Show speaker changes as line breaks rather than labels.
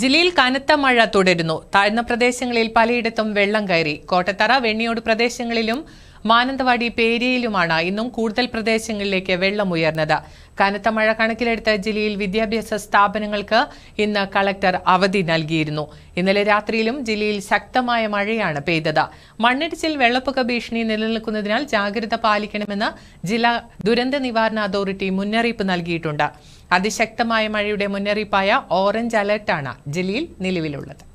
ജില്ലയിൽ കനത്ത മഴ തുടരുന്നു താഴ്ന്ന പ്രദേശങ്ങളിൽ പലയിടത്തും വെള്ളം കയറി കോട്ടത്തറ വെണ്ണിയോട് പ്രദേശങ്ങളിലും മാനന്തവാടി പേരിയയിലുമാണ് ഇന്നും കൂടുതൽ പ്രദേശങ്ങളിലേക്ക് വെള്ളം ഉയർന്നത് കനത്ത മഴ കണക്കിലെടുത്ത ജില്ലയിൽ വിദ്യാഭ്യാസ സ്ഥാപനങ്ങൾക്ക് ഇന്ന് കളക്ടർ അവധി നൽകിയിരുന്നു ഇന്നലെ രാത്രിയിലും ജില്ലയിൽ ശക്തമായ മഴയാണ് പെയ്തത് മണ്ണിടിച്ചിൽ വെള്ളപ്പൊക്ക ഭീഷണി നിലനിൽക്കുന്നതിനാൽ ജാഗ്രത പാലിക്കണമെന്ന് ജില്ലാ ദുരന്ത നിവാരണ അതോറിറ്റി മുന്നറിയിപ്പ് നൽകിയിട്ടുണ്ട് അതിശക്തമായ മഴയുടെ മുന്നറിയിപ്പായ ഓറഞ്ച് അലർട്ടാണ് ജില്ലയിൽ നിലവിലുള്ളത്